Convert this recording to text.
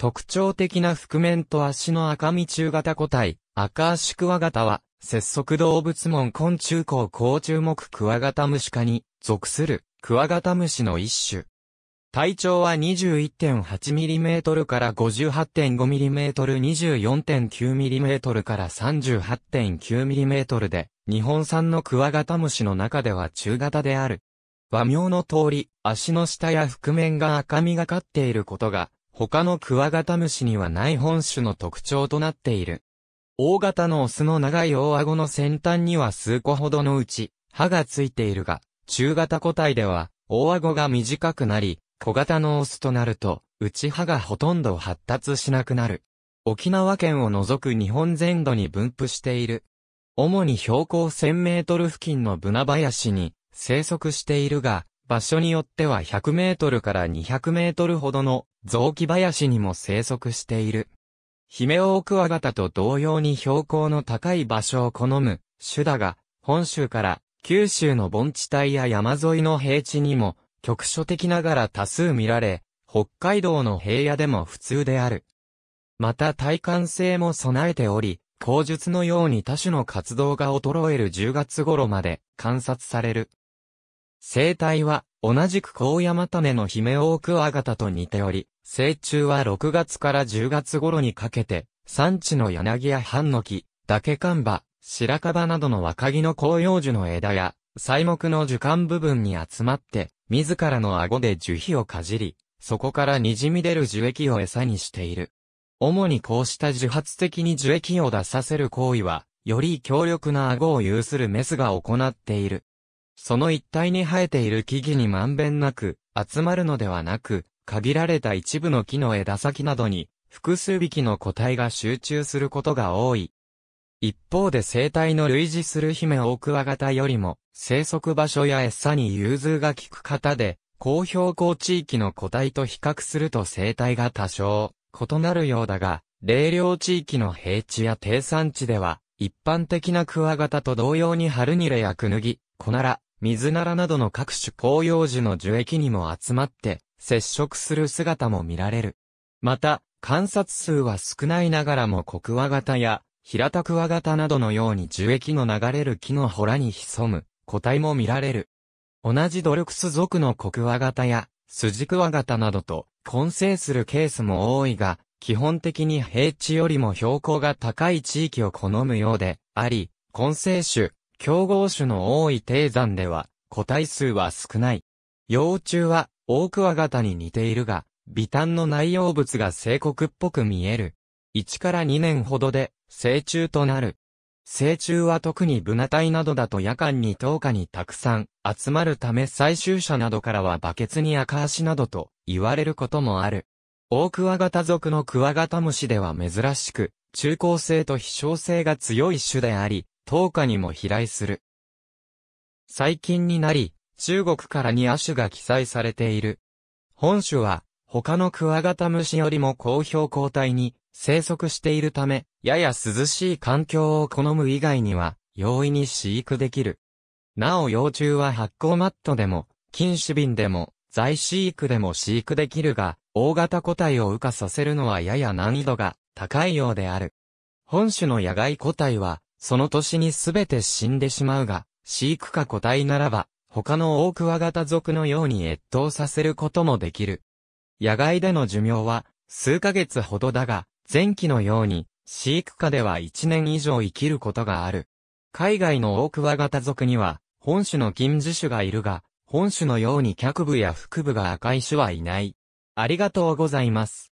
特徴的な覆面と足の赤身中型個体、赤足クワガタは、節足動物門昆虫孔甲虫目クワガタムシ科に属するクワガタムシの一種。体長は 21.8mm から 58.5mm、24.9mm から 38.9mm で、日本産のクワガタムシの中では中型である。和名の通り、足の下や覆面が赤みがかっていることが他のクワガタムシにはない本種の特徴となっている。大型のオスの長い大顎の先端には数個ほどのうち、歯がついているが、中型個体では、大顎が短くなり、小型のオスとなると、内歯がほとんど発達しなくなる。沖縄県を除く日本全土に分布している。主に標高1000メートル付近のブナ林に生息しているが、場所によっては100メートルから200メートルほどの雑木林にも生息している。ヒメオオクワガタと同様に標高の高い場所を好む種だが、本州から九州の盆地帯や山沿いの平地にも局所的ながら多数見られ、北海道の平野でも普通である。また体感性も備えており、口述のように多種の活動が衰える10月頃まで観察される。生態は、同じくコウヤマタネのヒメオオクワガタと似ており、成虫は6月から10月頃にかけて、産地の柳やハンノキ、ダケカンバ、白樺などの若木の紅葉樹の枝や、細木の樹幹部分に集まって、自らの顎で樹皮をかじり、そこから滲み出る樹液を餌にしている。主にこうした自発的に樹液を出させる行為は、より強力な顎を有するメスが行っている。その一帯に生えている木々にまんべんなく集まるのではなく、限られた一部の木の枝先などに複数匹の個体が集中することが多い。一方で生態の類似するヒメオオクワガタよりも生息場所や餌に融通が利く方で、高標高地域の個体と比較すると生態が多少異なるようだが、冷涼地域の平地や低山地では、一般的なクワガタと同様に春ニレやクヌギ、コナラ、水ならなどの各種紅葉樹の樹液にも集まって接触する姿も見られる。また、観察数は少ないながらもコクワガタや平田クワガタなどのように樹液の流れる木のほらに潜む個体も見られる。同じドルクス属のコクワガタやスジクワガタなどと混成するケースも多いが、基本的に平地よりも標高が高い地域を好むようであり、混成種、競合種の多い低山では、個体数は少ない。幼虫は、オオクワガタに似ているが、微炭の内容物が生国っぽく見える。1から2年ほどで、成虫となる。成虫は特にブナ体などだと夜間に10日にたくさん集まるため採集者などからはバケツに赤足などと言われることもある。オオクワガタ族のクワガタムシでは珍しく、中高性と飛翔性が強い種であり、10日にも飛来する。最近になり、中国からに亜種が記載されている。本種は、他のクワガタムシよりも高標高帯に生息しているため、やや涼しい環境を好む以外には、容易に飼育できる。なお幼虫は発酵マットでも、菌糸瓶でも、在飼育でも飼育できるが、大型個体を羽化させるのはやや難易度が高いようである。本種の野外個体は、その年にすべて死んでしまうが、飼育下個体ならば、他の大クワガタ族のように越冬させることもできる。野外での寿命は、数ヶ月ほどだが、前期のように、飼育下では1年以上生きることがある。海外の大クワガタ族には、本種の金樹種がいるが、本種のように脚部や腹部が赤い種はいない。ありがとうございます。